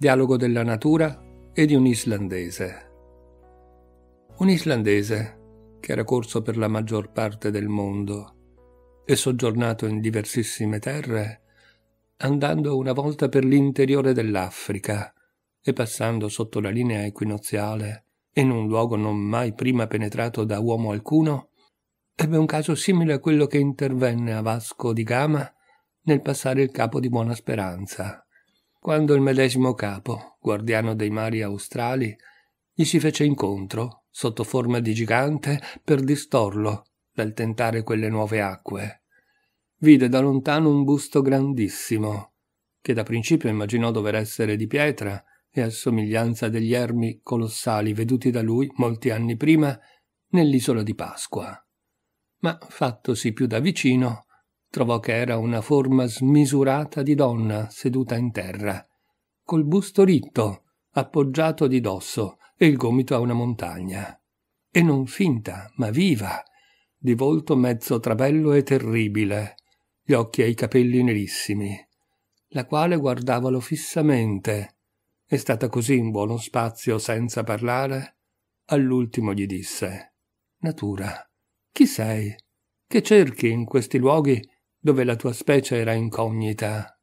dialogo della natura e di un islandese. Un islandese che era corso per la maggior parte del mondo e soggiornato in diversissime terre, andando una volta per l'interiore dell'Africa e passando sotto la linea equinoziale in un luogo non mai prima penetrato da uomo alcuno, ebbe un caso simile a quello che intervenne a Vasco di Gama nel passare il capo di Buona Speranza quando il medesimo capo, guardiano dei mari australi, gli si fece incontro, sotto forma di gigante, per distorlo dal tentare quelle nuove acque. Vide da lontano un busto grandissimo, che da principio immaginò dover essere di pietra e a somiglianza degli ermi colossali veduti da lui molti anni prima nell'isola di Pasqua. Ma fattosi più da vicino, Trovò che era una forma smisurata di donna seduta in terra, col busto ritto, appoggiato di dosso e il gomito a una montagna. E non finta, ma viva, di volto mezzo travello e terribile, gli occhi e i capelli nerissimi, la quale guardavalo fissamente. È stata così in buono spazio senza parlare. All'ultimo gli disse Natura, chi sei? Che cerchi in questi luoghi dove la tua specie era incognita.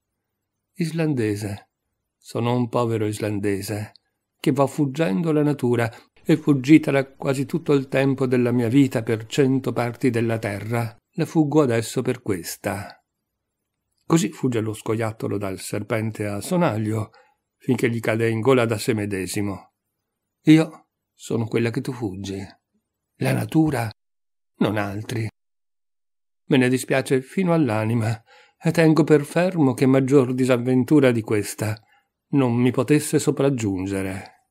Islandese. Sono un povero islandese che va fuggendo la natura e fuggitala quasi tutto il tempo della mia vita per cento parti della terra. La fuggo adesso per questa. Così fugge lo scoiattolo dal serpente a sonaglio, finché gli cade in gola da se medesimo. Io sono quella che tu fuggi. La natura, non altri. Me ne dispiace fino all'anima, e tengo per fermo che maggior disavventura di questa non mi potesse sopraggiungere.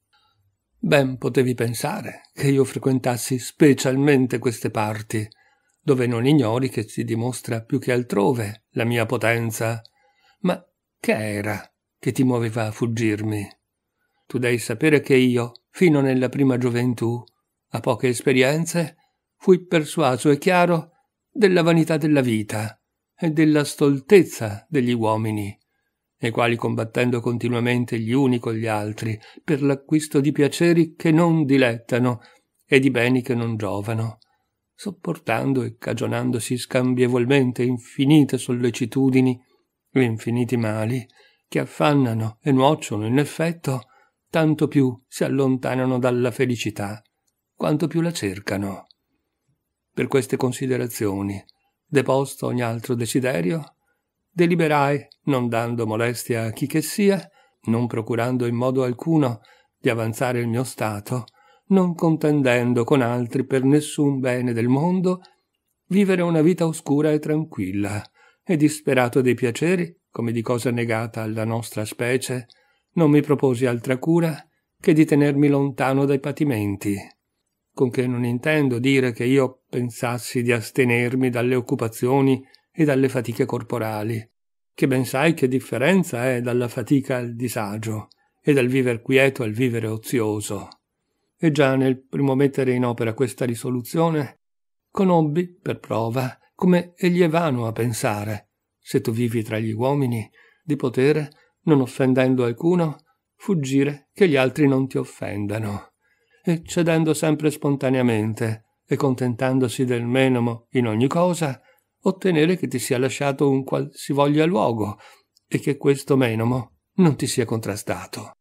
Ben potevi pensare che io frequentassi specialmente queste parti, dove non ignori che si dimostra più che altrove la mia potenza. Ma che era che ti muoveva a fuggirmi? Tu devi sapere che io, fino nella prima gioventù, a poche esperienze, fui persuaso e chiaro della vanità della vita e della stoltezza degli uomini, i quali combattendo continuamente gli uni con gli altri per l'acquisto di piaceri che non dilettano e di beni che non giovano, sopportando e cagionandosi scambievolmente infinite sollecitudini e infiniti mali che affannano e nuociono in effetto, tanto più si allontanano dalla felicità, quanto più la cercano per queste considerazioni, deposto ogni altro desiderio, deliberai, non dando molestia a chi che sia, non procurando in modo alcuno di avanzare il mio stato, non contendendo con altri per nessun bene del mondo, vivere una vita oscura e tranquilla, e disperato dei piaceri, come di cosa negata alla nostra specie, non mi proposi altra cura che di tenermi lontano dai patimenti. Con che non intendo dire che io pensassi di astenermi dalle occupazioni e dalle fatiche corporali, che ben sai che differenza è dalla fatica al disagio e dal viver quieto al vivere ozioso. E già nel primo mettere in opera questa risoluzione, conobbi, per prova, come egli è vano a pensare, se tu vivi tra gli uomini, di poter, non offendendo alcuno, fuggire che gli altri non ti offendano, e cedendo sempre spontaneamente e contentandosi del menomo in ogni cosa, ottenere che ti sia lasciato un qualsivoglia luogo e che questo menomo non ti sia contrastato.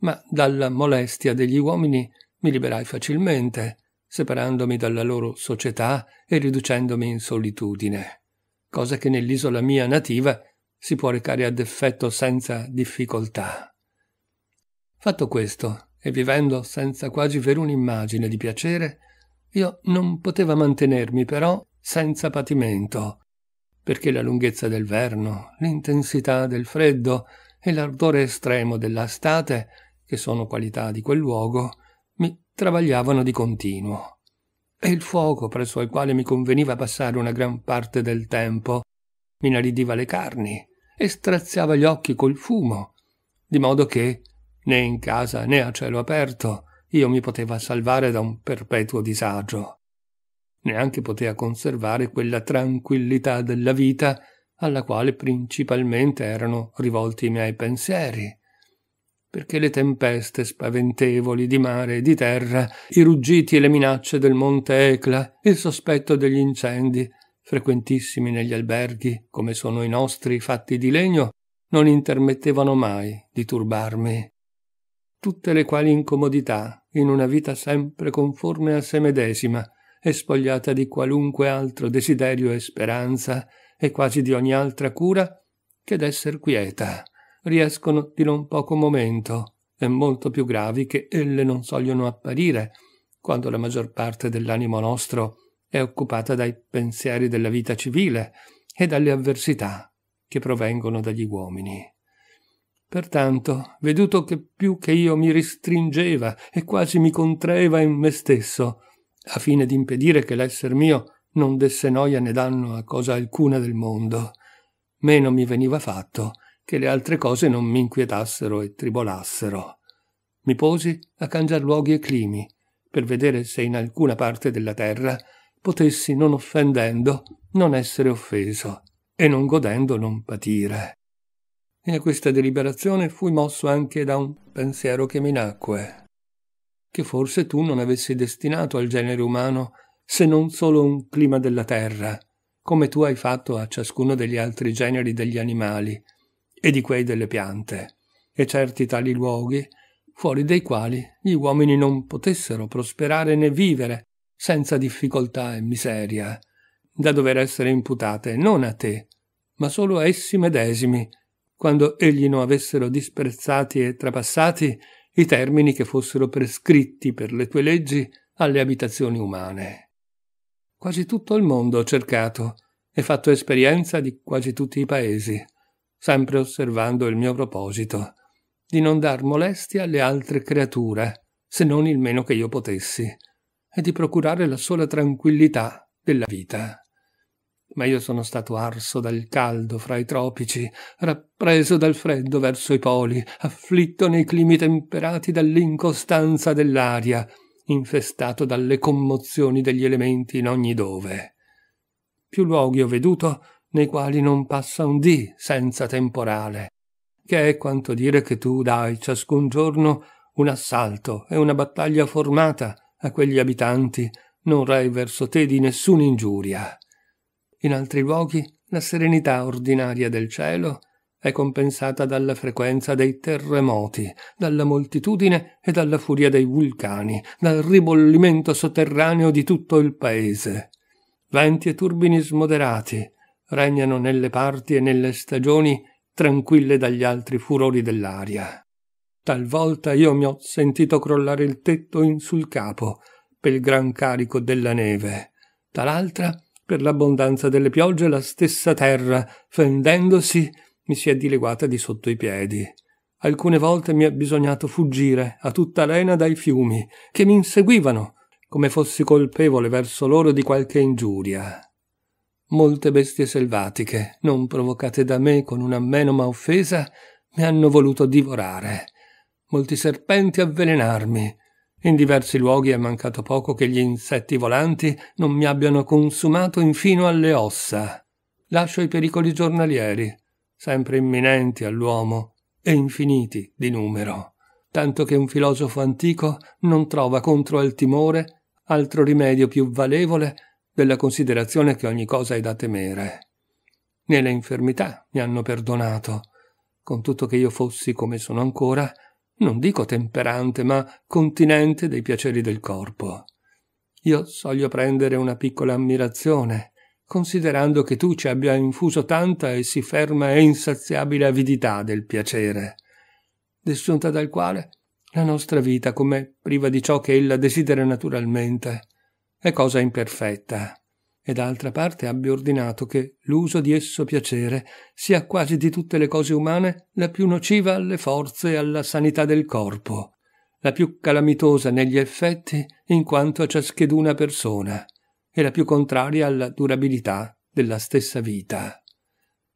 Ma dalla molestia degli uomini mi liberai facilmente, separandomi dalla loro società e riducendomi in solitudine, cosa che nell'isola mia nativa si può recare ad effetto senza difficoltà. Fatto questo, e vivendo senza quasi veruna immagine di piacere, io non poteva mantenermi però senza patimento, perché la lunghezza del verno, l'intensità del freddo e l'ardore estremo della state, che sono qualità di quel luogo, mi travagliavano di continuo. E il fuoco presso il quale mi conveniva passare una gran parte del tempo mi inaridiva le carni e straziava gli occhi col fumo, di modo che, né in casa né a cielo aperto, io mi poteva salvare da un perpetuo disagio. Neanche poteva conservare quella tranquillità della vita alla quale principalmente erano rivolti i miei pensieri, perché le tempeste spaventevoli di mare e di terra, i ruggiti e le minacce del monte Ecla, il sospetto degli incendi, frequentissimi negli alberghi come sono i nostri fatti di legno, non intermettevano mai di turbarmi tutte le quali incomodità, in una vita sempre conforme a se medesima, e spogliata di qualunque altro desiderio e speranza, e quasi di ogni altra cura, che d'esser quieta, riescono di non poco momento, e molto più gravi che elle non sogliono apparire, quando la maggior parte dell'animo nostro è occupata dai pensieri della vita civile e dalle avversità che provengono dagli uomini. Pertanto, veduto che più che io mi ristringeva e quasi mi contraeva in me stesso, a fine d'impedire che l'esser mio non desse noia né danno a cosa alcuna del mondo, meno mi veniva fatto che le altre cose non mi inquietassero e tribolassero. Mi posi a cangiar luoghi e climi, per vedere se in alcuna parte della terra potessi, non offendendo, non essere offeso, e non godendo non patire e a questa deliberazione fui mosso anche da un pensiero che mi nacque, che forse tu non avessi destinato al genere umano se non solo un clima della terra, come tu hai fatto a ciascuno degli altri generi degli animali e di quei delle piante, e certi tali luoghi fuori dei quali gli uomini non potessero prosperare né vivere senza difficoltà e miseria, da dover essere imputate non a te, ma solo a essi medesimi quando egli non avessero disprezzati e trapassati i termini che fossero prescritti per le tue leggi alle abitazioni umane. Quasi tutto il mondo ho cercato e fatto esperienza di quasi tutti i paesi, sempre osservando il mio proposito di non dar molestia alle altre creature, se non il meno che io potessi, e di procurare la sola tranquillità della vita ma io sono stato arso dal caldo fra i tropici, rappreso dal freddo verso i poli, afflitto nei climi temperati dall'incostanza dell'aria, infestato dalle commozioni degli elementi in ogni dove. Più luoghi ho veduto nei quali non passa un dì senza temporale, che è quanto dire che tu dai ciascun giorno un assalto e una battaglia formata a quegli abitanti non rai verso te di nessuna ingiuria. In altri luoghi la serenità ordinaria del cielo è compensata dalla frequenza dei terremoti, dalla moltitudine e dalla furia dei vulcani, dal ribollimento sotterraneo di tutto il paese. Venti e turbini smoderati regnano nelle parti e nelle stagioni tranquille dagli altri furori dell'aria. Talvolta io mi ho sentito crollare il tetto in sul capo per il gran carico della neve, tal'altra per l'abbondanza delle piogge la stessa terra, fendendosi, mi si è dileguata di sotto i piedi. Alcune volte mi è bisognato fuggire a tutta lena dai fiumi, che mi inseguivano, come fossi colpevole verso loro di qualche ingiuria. Molte bestie selvatiche, non provocate da me con una menoma offesa, mi hanno voluto divorare. Molti serpenti avvelenarmi, in diversi luoghi è mancato poco che gli insetti volanti non mi abbiano consumato infino alle ossa. Lascio i pericoli giornalieri, sempre imminenti all'uomo e infiniti di numero, tanto che un filosofo antico non trova contro al timore altro rimedio più valevole della considerazione che ogni cosa è da temere. Nelle infermità mi hanno perdonato, con tutto che io fossi come sono ancora, non dico temperante, ma continente dei piaceri del corpo. Io soglio prendere una piccola ammirazione, considerando che tu ci abbia infuso tanta e si ferma e insaziabile avidità del piacere, disgiunta dal quale la nostra vita, come priva di ciò che ella desidera naturalmente, è cosa imperfetta e d'altra parte abbia ordinato che l'uso di esso piacere sia quasi di tutte le cose umane la più nociva alle forze e alla sanità del corpo, la più calamitosa negli effetti in quanto a ciascheduna persona, e la più contraria alla durabilità della stessa vita.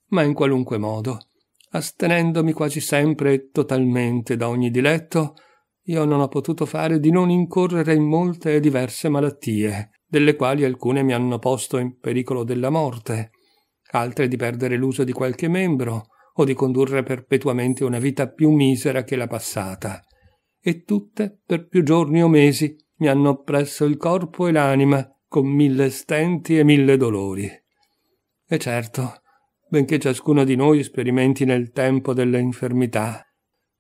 Ma in qualunque modo, astenendomi quasi sempre e totalmente da ogni diletto, io non ho potuto fare di non incorrere in molte e diverse malattie, delle quali alcune mi hanno posto in pericolo della morte, altre di perdere l'uso di qualche membro o di condurre perpetuamente una vita più misera che la passata, e tutte per più giorni o mesi mi hanno oppresso il corpo e l'anima con mille stenti e mille dolori. E certo, benché ciascuno di noi sperimenti nel tempo delle infermità,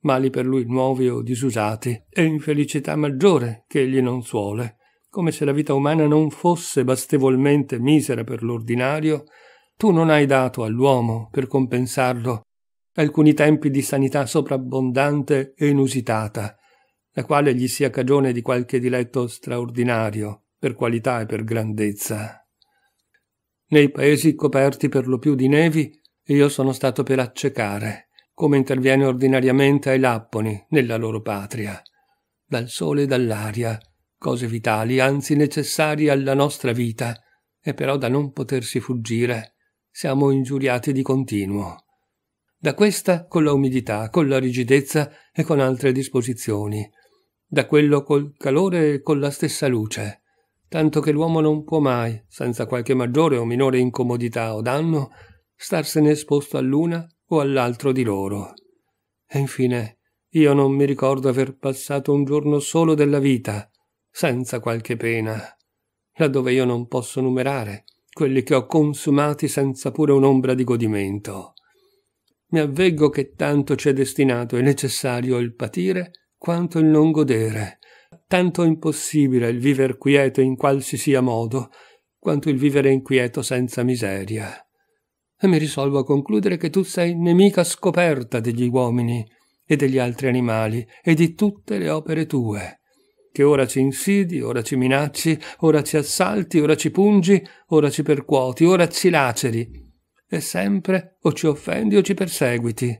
mali per lui nuovi o disusati, e infelicità maggiore che egli non suole, come se la vita umana non fosse bastevolmente misera per l'ordinario, tu non hai dato all'uomo, per compensarlo, alcuni tempi di sanità soprabbondante e inusitata, la quale gli sia cagione di qualche diletto straordinario, per qualità e per grandezza. Nei paesi coperti per lo più di nevi, io sono stato per accecare, come interviene ordinariamente ai lapponi nella loro patria, dal sole e dall'aria, cose vitali, anzi necessarie alla nostra vita, e però da non potersi fuggire. Siamo ingiuriati di continuo. Da questa con la umidità, con la rigidezza e con altre disposizioni. Da quello col calore e con la stessa luce. Tanto che l'uomo non può mai, senza qualche maggiore o minore incomodità o danno, starsene esposto all'una o all'altro di loro. E infine, io non mi ricordo aver passato un giorno solo della vita, senza qualche pena, laddove io non posso numerare quelli che ho consumati senza pure un'ombra di godimento. Mi avveggo che tanto c'è destinato e necessario il patire quanto il non godere, tanto impossibile il viver quieto in qualsiasi modo, quanto il vivere inquieto senza miseria. E mi risolvo a concludere che tu sei nemica scoperta degli uomini e degli altri animali e di tutte le opere tue che ora ci insidi, ora ci minacci, ora ci assalti, ora ci pungi, ora ci percuoti, ora ci laceri, e sempre o ci offendi o ci perseguiti,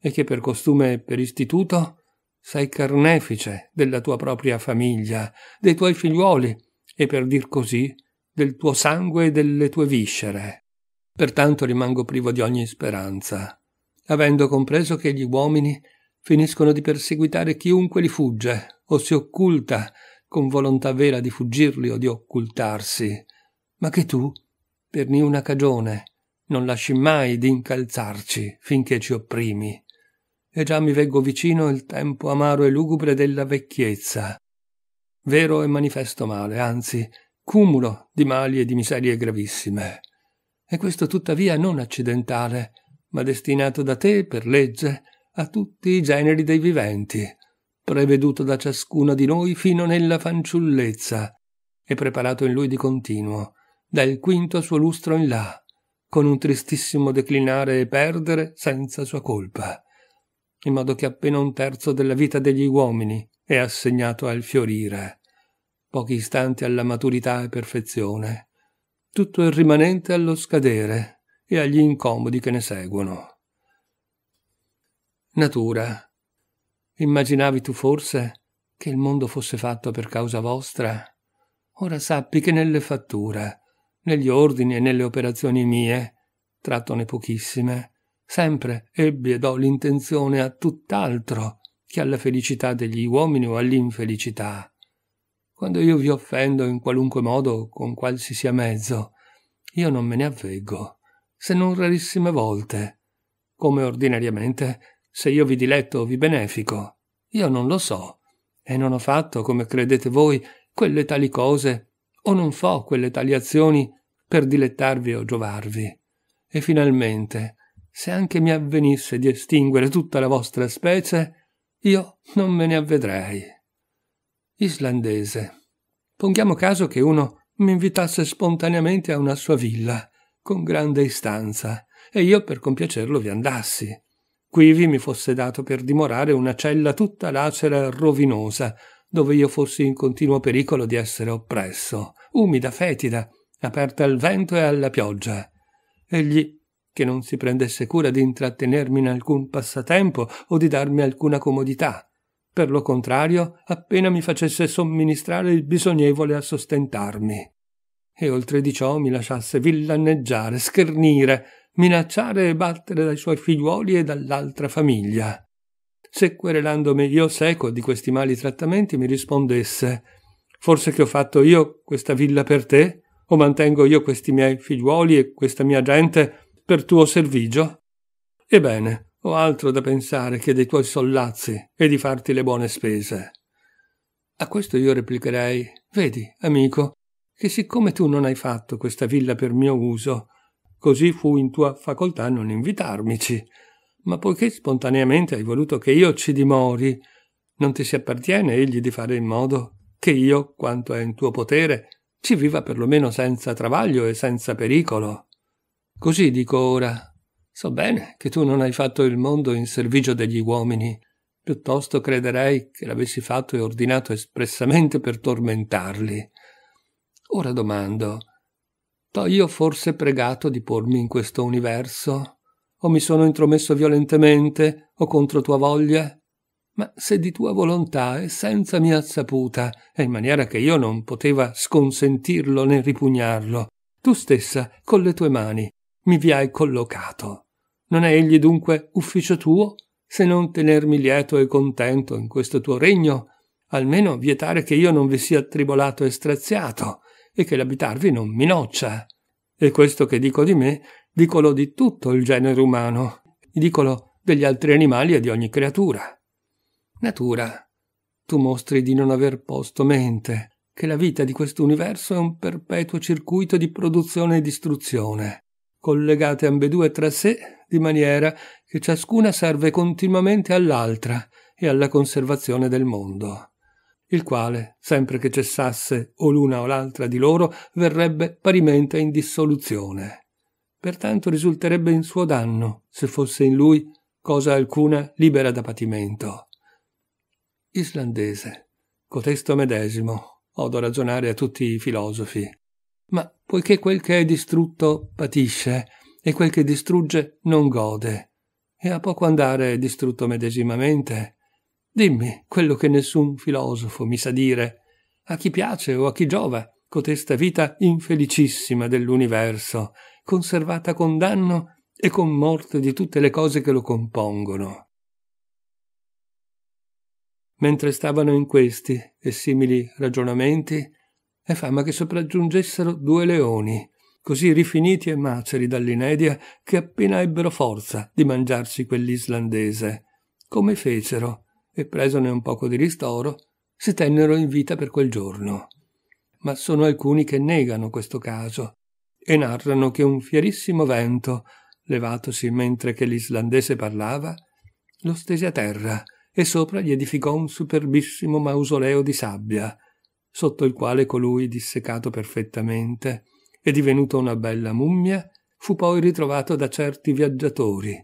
e che per costume e per istituto sei carnefice della tua propria famiglia, dei tuoi figliuoli, e per dir così del tuo sangue e delle tue viscere. Pertanto rimango privo di ogni speranza, avendo compreso che gli uomini finiscono di perseguitare chiunque li fugge o si occulta con volontà vera di fuggirli o di occultarsi, ma che tu, per niuna cagione, non lasci mai di incalzarci finché ci opprimi. E già mi veggo vicino il tempo amaro e lugubre della vecchiezza. Vero e manifesto male, anzi, cumulo di mali e di miserie gravissime. E questo tuttavia non accidentale, ma destinato da te, per legge, a tutti i generi dei viventi, preveduto da ciascuno di noi fino nella fanciullezza, e preparato in lui di continuo, dal quinto suo lustro in là, con un tristissimo declinare e perdere senza sua colpa, in modo che appena un terzo della vita degli uomini è assegnato al fiorire, pochi istanti alla maturità e perfezione, tutto il rimanente allo scadere e agli incomodi che ne seguono. Natura, immaginavi tu forse che il mondo fosse fatto per causa vostra? Ora sappi che nelle fatture, negli ordini e nelle operazioni mie, trattone pochissime, sempre ebbi e do l'intenzione a tutt'altro che alla felicità degli uomini o all'infelicità. Quando io vi offendo in qualunque modo, con qualsivoglia mezzo, io non me ne avveggo, se non rarissime volte, come ordinariamente se io vi diletto o vi benefico, io non lo so, e non ho fatto, come credete voi, quelle tali cose, o non fo quelle tali azioni per dilettarvi o giovarvi. E finalmente, se anche mi avvenisse di estinguere tutta la vostra specie, io non me ne avvedrei. Islandese. Ponghiamo caso che uno mi invitasse spontaneamente a una sua villa, con grande istanza, e io per compiacerlo vi andassi quivi mi fosse dato per dimorare una cella tutta lacera e rovinosa, dove io fossi in continuo pericolo di essere oppresso, umida, fetida, aperta al vento e alla pioggia. Egli, che non si prendesse cura di intrattenermi in alcun passatempo o di darmi alcuna comodità, per lo contrario, appena mi facesse somministrare il bisognevole a sostentarmi. E oltre di ciò mi lasciasse villaneggiare, schernire, minacciare e battere dai suoi figliuoli e dall'altra famiglia. Se querelandomi io seco di questi mali trattamenti mi rispondesse Forse che ho fatto io questa villa per te? O mantengo io questi miei figliuoli e questa mia gente per tuo servigio? Ebbene, ho altro da pensare che dei tuoi sollazzi e di farti le buone spese. A questo io replicherei Vedi, amico, che siccome tu non hai fatto questa villa per mio uso, Così fu in tua facoltà non invitarmici. Ma poiché spontaneamente hai voluto che io ci dimori, non ti si appartiene egli di fare in modo che io, quanto è in tuo potere, ci viva perlomeno senza travaglio e senza pericolo. Così dico ora. So bene che tu non hai fatto il mondo in servigio degli uomini, piuttosto crederei che l'avessi fatto e ordinato espressamente per tormentarli. Ora domando, T'ho io forse pregato di pormi in questo universo? O mi sono intromesso violentemente o contro tua voglia? Ma se di tua volontà e senza mia saputa, e in maniera che io non poteva sconsentirlo né ripugnarlo, tu stessa, con le tue mani, mi vi hai collocato. Non è egli dunque ufficio tuo, se non tenermi lieto e contento in questo tuo regno, almeno vietare che io non vi sia tribolato e straziato, e che l'abitarvi non minoccia. E questo che dico di me, dicolo di tutto il genere umano, dicolo degli altri animali e di ogni creatura. Natura, tu mostri di non aver posto mente, che la vita di questo universo è un perpetuo circuito di produzione e distruzione, collegate ambedue tra sé di maniera che ciascuna serve continuamente all'altra e alla conservazione del mondo il quale, sempre che cessasse o l'una o l'altra di loro, verrebbe parimente in dissoluzione. Pertanto risulterebbe in suo danno, se fosse in lui cosa alcuna libera da patimento. Islandese, cotesto medesimo, odo ragionare a tutti i filosofi. Ma poiché quel che è distrutto patisce, e quel che distrugge non gode, e a poco andare è distrutto medesimamente, Dimmi quello che nessun filosofo mi sa dire. A chi piace o a chi giova cotesta vita infelicissima dell'universo, conservata con danno e con morte di tutte le cose che lo compongono. Mentre stavano in questi e simili ragionamenti, è fama che sopraggiungessero due leoni, così rifiniti e maceri dall'inedia che appena ebbero forza di mangiarsi quell'islandese. Come fecero? e presone un poco di ristoro, si tennero in vita per quel giorno. Ma sono alcuni che negano questo caso e narrano che un fierissimo vento, levatosi mentre che l'islandese parlava, lo stese a terra e sopra gli edificò un superbissimo mausoleo di sabbia, sotto il quale colui dissecato perfettamente e divenuto una bella mummia, fu poi ritrovato da certi viaggiatori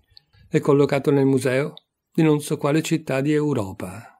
e collocato nel museo di non so quale città di Europa.